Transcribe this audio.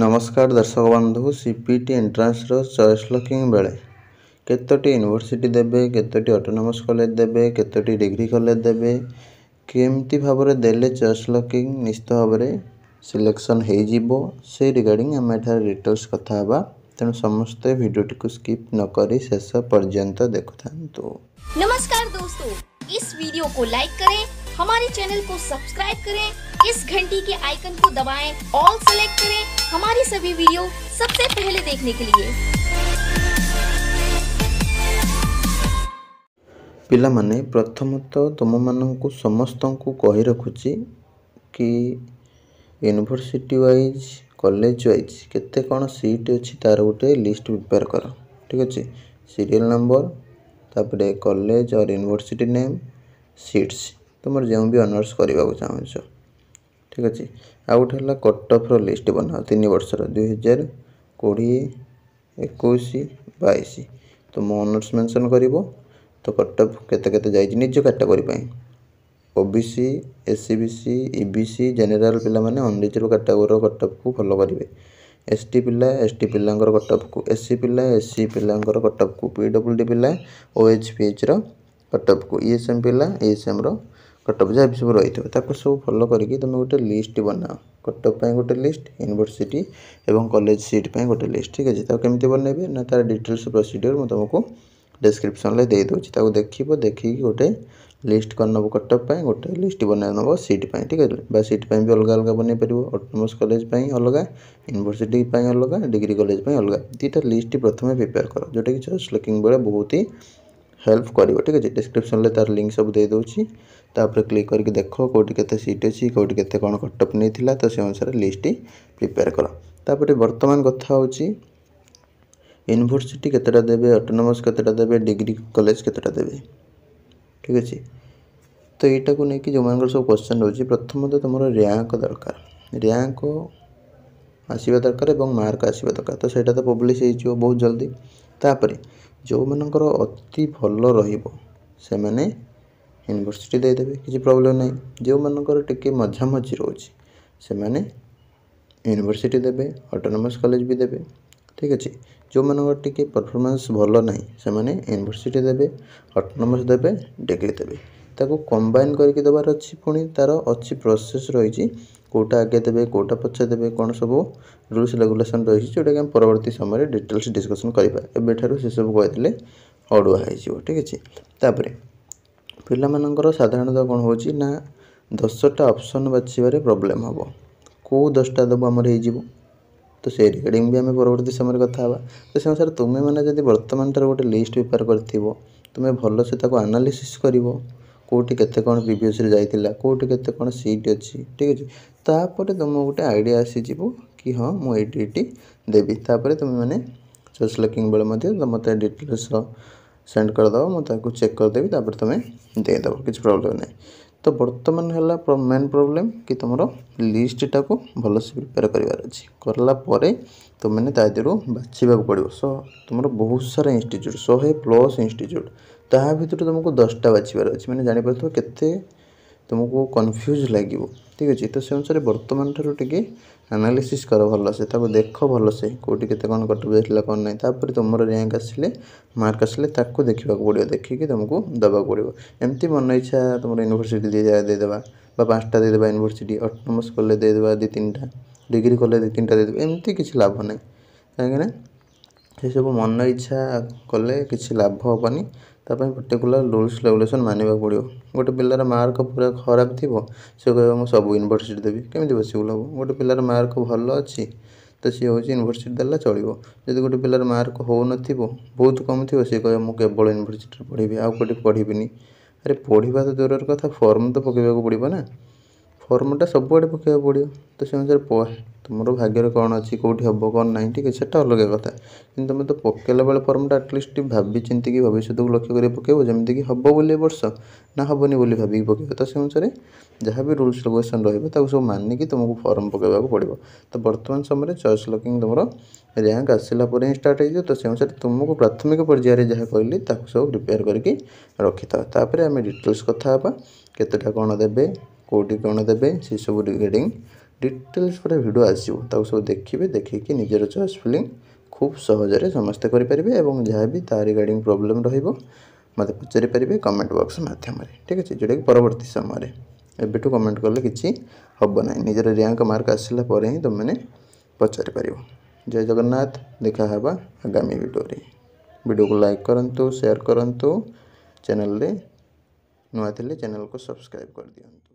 ନମସ୍କାର ଦର୍ଶକ ବନ୍ଧୁ ସି ପି ଟି ଏଣ୍ଟ୍ରାନ୍ସର ଚଏସ୍ ଲକିଂ ବେଳେ କେତୋଟି ୟୁନିଭର୍ସିଟି ଦେବେ କେତୋଟି ଅଟୋନମସ୍ କଲେଜ ଦେବେ କେତୋଟି ଡିଗ୍ରୀ କଲେଜ ଦେବେ କେମିତି ଭାବରେ ଦେଲେ ଚଏସ୍ ଲକିଂ ନିଶ୍ଚିତ ଭାବରେ ସିଲେକ୍ସନ୍ ହୋଇଯିବ ସେ ରିଗାର୍ଡ଼ିଂ ଆମେ ଏଠାରେ ଡିଟେଲ୍ସ କଥା ହେବା ତେଣୁ ସମସ୍ତେ ଭିଡ଼ିଓଟିକୁ ସ୍କିପ୍ ନକରି ଶେଷ ପର୍ଯ୍ୟନ୍ତ ଦେଖୁଥାନ୍ତୁ ନମସ୍କାର ଦୋସ୍ତୋ ଇସ୍ ଭିଡ଼ିଓକୁ ଲାଇକ୍ କରେ हमारे चैनल को सब्सक्राइब करें इस घंटी के आइकन को दबाएं ऑल सेलेक्ट करें हमारी सभी वीडियो सबसे पहले देखने के लिए पाने प्रथमतः तुम मान समस्त को कही रखुचि कि यूनिभर्सीटी व्वज कलेज व्वज के कौन सीट अच्छी तार गोटे लिस्ट प्रिपेयर कर ठीक अच्छे सीरीयल नंबर तापर कलेज और यूनिभर्सीटी नेम सीट्स ତୁମର ଯେଉଁ ବି ଅନର୍ସ କରିବାକୁ ଚାହୁଁଛ ଠିକ୍ ଅଛି ଆଉ ଗୋଟେ ହେଲା କଟଅଫ୍ର ଲିଷ୍ଟ ବନାଅ ତିନି ବର୍ଷର ଦୁଇହଜାର କୋଡ଼ିଏ ଏକୋଇଶ ବାଇଶ ତୁମ ଅନର୍ସ ମେନସନ୍ କରିବ ତ କଟଅଫ୍ କେତେ କେତେ ଯାଇଛି ନିଜ କାଟାଗୋରୀ ପାଇଁ O B C S C B C E B C general ପିଲାମାନେ ଅନ୍ରିଜର୍ଭ କାଟାଗୋରୀର କଟଅଫ୍କୁ ଫଲୋ କରିବେ ଏସ୍ ଟି ପିଲା ଏସ୍ ଟି ପିଲାଙ୍କର କଟଅଫ୍କୁ ଏସ୍ ସି ପିଲା ଏସ୍ ସି ପିଲାଙ୍କର କଟଅଫ୍କୁ ପି ଡବ୍ଲ୍ୟୁ ଡ଼ି ପିଲା ଓ ଏଚ୍ ପି ଏଚ୍ର କଟଅଫ୍କୁ ଇ ଏସ୍ ଏମ୍ ପିଲା ଇ ଏସ୍ ଏମ୍ର କଟକ ଯାହା ବି ସବୁ ରହିଥିବ ତାକୁ ସବୁ ଫଲୋ କରିକି ତୁମେ ଗୋଟେ ଲିଷ୍ଟ ବନାଅ କଟକ ପାଇଁ ଗୋଟେ ଲିଷ୍ଟ ୟୁନିଭର୍ସିଟି ଏବଂ କଲେଜ ସିଟ୍ ପାଇଁ ଗୋଟେ ଲିଷ୍ଟ ଠିକ୍ ଅଛି ତାକୁ କେମିତି ବନେଇବେ ନା ତା'ର ଡିଟେଲ୍ସ ପ୍ରୋସିଡ଼ିଓର ମୁଁ ତୁମକୁ ଡେସ୍କ୍ରିପ୍ସନ୍ରେ ଦେଇଦେଉଛି ତାକୁ ଦେଖିବ ଦେଖିକି ଗୋଟେ লিস্ট করে নেব কটক পাই গোটে লিস্ট বনাই নেব সিট পাই ঠিক আছে বা সিট পাই অলগা অলগা বনাই পারিব অটোনমস কলেজ পাই অলগা ইউনিভার্সিটি পাই অলগা ডিগ্রি কলেজ পাই অলগা দুইটা লিস্ট প্রথমে প্রিপেয়ার কর যেটা কি জজ লুকিং বেড়ে বহুত হি ହେଲ୍ପ କରିବ ଠିକ୍ ଅଛି ଡିସ୍କ୍ରିପସନ୍ରେ ତା'ର ଲିଙ୍କ୍ ସବୁ ଦେଇ ଦେଉଛି ତା'ପରେ କ୍ଲିକ୍ କରିକି ଦେଖ କେଉଁଠି କେତେ ସିଟ୍ ଅଛି କେଉଁଠି କେତେ କ'ଣ କଟଅଫ୍ ନେଇଥିଲା ତ ସେ ଅନୁସାରେ ଲିଷ୍ଟ ପ୍ରିପେୟାର କର ତାପରେ ବର୍ତ୍ତମାନ କଥା ହେଉଛି ୟୁନିଭର୍ସିଟି କେତେଟା ଦେବେ ଅଟୋନମସ୍ କେତେଟା ଦେବେ ଡିଗ୍ରୀ କଲେଜ କେତେଟା ଦେବେ ଠିକ୍ ଅଛି ତ ଏଇଟାକୁ ନେଇକି ଯେଉଁମାନଙ୍କର ସବୁ କ୍ୱେଶ୍ଚନ୍ ରହୁଛି ପ୍ରଥମତଃ ତୁମର ର୍ୟାଙ୍କ ଦରକାର ର୍ୟାଙ୍କ ଆସିବା ଦରକାର ଏବଂ ମାର୍କ ଆସିବା ଦରକାର ତ ସେଇଟା ତ ପବ୍ଲିଶ ହେଇଯିବ ବହୁତ ଜଲ୍ଦି ତାପରେ ଯେଉଁମାନଙ୍କର ଅତି ଭଲ ରହିବ ସେମାନେ ୟୁନିଭର୍ସିଟି ଦେଇଦେବେ କିଛି ପ୍ରୋବ୍ଲେମ୍ ନାହିଁ ଯେଉଁମାନଙ୍କର ଟିକେ ମଝାମଝି ରହୁଛି ସେମାନେ ୟୁନିଭର୍ସିଟି ଦେବେ ଅଟୋନମସ୍ କଲେଜ ବି ଦେବେ ଠିକ୍ ଅଛି ଯେଉଁମାନଙ୍କର ଟିକେ ପରଫର୍ମାନ୍ସ ଭଲ ନାହିଁ ସେମାନେ ୟୁନିଭର୍ସିଟି ଦେବେ ଅଟୋନମସ୍ ଦେବେ ଡିଗ୍ରୀ ଦେବେ ତାକୁ କମ୍ବାଇନ୍ କରିକି ଦେବାର ଅଛି ପୁଣି ତା'ର ଅଛି ପ୍ରୋସେସ୍ ରହିଛି କେଉଁଟା ଆଗେ ଦେବେ କେଉଁଟା ପଛେ ଦେବେ କ'ଣ ସବୁ ରୁଲ୍ସ ରେଗୁଲେସନ୍ ରହିଛି ଯେଉଁଟାକି ଆମେ ପରବର୍ତ୍ତୀ ସମୟରେ ଡିଟେଲ୍ସ ଡିସ୍କସନ୍ କରିବା ଏବେଠାରୁ ସେସବୁ କହିଥିଲେ ଅଡ଼ୁଆ ହୋଇଯିବ ଠିକ୍ ଅଛି ତାପରେ ପିଲାମାନଙ୍କର ସାଧାରଣତଃ କ'ଣ ହେଉଛି ନା ଦଶଟା ଅପସନ୍ ବାଛିବାରେ ପ୍ରୋବ୍ଲେମ୍ ହେବ କେଉଁ ଦଶଟା ଦେବୁ ଆମର ହେଇଯିବ ତ ସେ ରିଗାର୍ଡ଼ିଂ ବି ଆମେ ପରବର୍ତ୍ତୀ ସମୟରେ କଥା ହେବା ତ ସେ ଅନୁସାରେ ତୁମେମାନେ ଯଦି ବର୍ତ୍ତମାନ ତାର ଗୋଟେ ଲିଷ୍ଟ ପ୍ରିପେୟାର କରିଥିବ ତୁମେ ଭଲସେ ତାକୁ ଆନାଲିସିସ୍ କରିବ କେଉଁଠି କେତେ କ'ଣ ପ୍ରିଭିୟସ୍ରେ ଯାଇଥିଲା କେଉଁଠି କେତେ କ'ଣ ସିଟ୍ ଅଛି ଠିକ୍ ଅଛି ତାପରେ ତୁମକୁ ଗୋଟେ ଆଇଡ଼ିଆ ଆସିଯିବ କି ହଁ ମୁଁ ଏଇଠି ଏଇଠି ଦେବି ତାପରେ ତୁମେମାନେ ଚଏସ୍ ଲକିଂ ବେଳେ ମଧ୍ୟ ମୋତେ ଡିଟେଲ୍ସ ସେଣ୍ଡ କରିଦେବ ମୁଁ ତାକୁ ଚେକ୍ କରିଦେବି ତାପରେ ତୁମେ ଦେଇଦେବ କିଛି ପ୍ରୋବ୍ଲେମ୍ ନାହିଁ ତ ବର୍ତ୍ତମାନ ହେଲା ମେନ୍ ପ୍ରୋବ୍ଲେମ୍ କି ତୁମର ଲିଷ୍ଟଟାକୁ ଭଲସେ ପ୍ରିପେୟାର କରିବାର ଅଛି କରିଲା ପରେ ତୁମେ ତା ଦେହରୁ ବାଛିବାକୁ ପଡ଼ିବ ସ ତୁମର ବହୁତ ସାରା ଇନଷ୍ଟିଚ୍ୟୁଟ୍ ଶହେ ପ୍ଲସ୍ ଇନଷ୍ଟିଚ୍ୟୁଟ୍ ତାହା ଭିତରୁ ତୁମକୁ ଦଶଟା ବାଛିବାର ଅଛି ମାନେ ଜାଣିପାରୁଥିବ କେତେ ତୁମକୁ କନଫ୍ୟୁଜ୍ ଲାଗିବ ଠିକ୍ ଅଛି ତ ସେ ଅନୁସାରେ ବର୍ତ୍ତମାନ ଠାରୁ ଟିକେ ଆନାଲିସିସ୍ କର ଭଲସେ ତାକୁ ଦେଖ ଭଲସେ କେଉଁଠି କେତେ କ'ଣ କଟଅଫ୍ ଯାଇଥିଲା କ'ଣ ନାହିଁ ତାପରେ ତୁମର ର୍ୟାଙ୍କ ଆସିଲେ ମାର୍କ ଆସିଲେ ତାକୁ ଦେଖିବାକୁ ପଡ଼ିବ ଦେଖିକି ତୁମକୁ ଦେବାକୁ ପଡ଼ିବ ଏମିତି ମନ ଇଚ୍ଛା ତୁମର ୟୁନିଭର୍ସିଟି ଦେଇଦେବା বা ପାଞ୍ଚଟା ଦେଇଦେବା ୟୁନିଭର୍ସିଟି ଅଟୋନମସ୍ କଲେଜ ଦେଇଦେବା ଦୁଇ ତିନିଟା ଡିଗ୍ରୀ କଲେଜ ଦୁଇ ତିନିଟା ଦେଇଦେବା ଏମିତି କିଛି ଲାଭ ନାହିଁ କାହିଁକିନା ସେସବୁ ମନ ଇଚ୍ଛା କଲେ କିଛି ଲାଭ ହେବନି ତା ପାଇଁ ପର୍ଟିକୁଲାର୍ ରୁଲ୍ସ ରେଗୁଲେସନ୍ ମାନିବାକୁ ପଡ଼ିବ ଗୋଟେ ପିଲାର ମାର୍କ ପୁରା ଖରାପ ଥିବ ସେ କହିବ ମୁଁ ସବୁ ୟୁନିଭର୍ସିଟି ଦେବି କେମିତି ପସିବୁଲ୍ ହେବ ଗୋଟେ ପିଲାର ମାର୍କ ଭଲ ଅଛି ତ ସିଏ ହେଉଛି ୟୁନିଭର୍ସିଟି ଦେଲା ଚଳିବ ଯଦି ଗୋଟେ ପିଲାର ମାର୍କ ହେଉନଥିବ ବହୁତ କମ୍ ଥିବ ସିଏ କହିବ ମୁଁ କେବଳ ୟୁନିଭର୍ସିଟିରେ ପଢ଼ିବି ଆଉ କେଉଁଠି ପଢ଼ିବିନି ଆରେ ପଢ଼ିବା ତ ଦୂରର କଥା ଫର୍ମ ତ ପକାଇବାକୁ ପଡ଼ିବ ନା ଫର୍ମଟା ସବୁଆଡ଼େ ପକାଇବାକୁ ପଡ଼ିବ ତ ସେ ଅନୁସାରେ ତୁମର ଭାଗ୍ୟରେ କ'ଣ ଅଛି କେଉଁଠି ହେବ କ'ଣ ନାହିଁ ଠିକ୍ ଅଛି ସେଇଟା ଅଲଗା କଥା କିନ୍ତୁ ତୁମେ ତ ପକାଇଲା ବେଳେ ଫର୍ମଟା ଆଟଲିଷ୍ଟ ଟିକେ ଭାବି ଚିନ୍ତିକି ଭବିଷ୍ୟତକୁ ଲକ୍ଷ୍ୟ କରି ପକାଇବ ଯେମିତିକି ହେବ ବୋଲି ଏ ବର୍ଷ ନା ହେବନି ବୋଲି ଭାବିକି ପକାଇବ ତ ସେ ଅନୁସାରେ ଯାହା ବି ରୁଲ୍ସ ରେଗୁଲେସନ୍ ରହିବ ତାକୁ ସବୁ ମାନିକି ତୁମକୁ ଫର୍ମ ପକାଇବାକୁ ପଡ଼ିବ ତ ବର୍ତ୍ତମାନ ସମୟରେ ଚଏସ୍ ଲକିଂ ତୁମର ର୍ୟାଙ୍କ ଆସିଲା ପରେ ହିଁ ଷ୍ଟାର୍ଟ ହେଇଯିବ ତ ସେ ଅନୁସାରେ ତୁମକୁ ପ୍ରାଥମିକ ପର୍ଯ୍ୟାୟରେ ଯାହା କହିଲି ତାକୁ ସବୁ ପ୍ରିପେୟାର କରିକି ରଖିଥାଅ ତାପରେ ଆମେ ଡିଟେଲ୍ସ କଥା ହେବା କେତେଟା କ'ଣ ଦେବେ कौटी कौन देवे से सब रिगार्डिंग डिटेल्स पर भिड आसो सब देखिए देखिए निजर चयस फिलिंग खूब सहजरे समस्ते करें जहाँ भी ता रिगार्ड प्रोब्लेम रोत पचारिपारे कमेंट बक्स मध्यम ठीक अच्छे जोटा कि परवर्त समय एबू कमेंट कले कि हम ना निजर रैंक मार्क आसला ही तुमने पचारिपार जय जगन्नाथ देखा हाँ आगामी भिडरे भिडियो को लाइक करूँ सेयार करूँ चेल नुआ थे चैनल को सब्सक्राइब कर दिंतु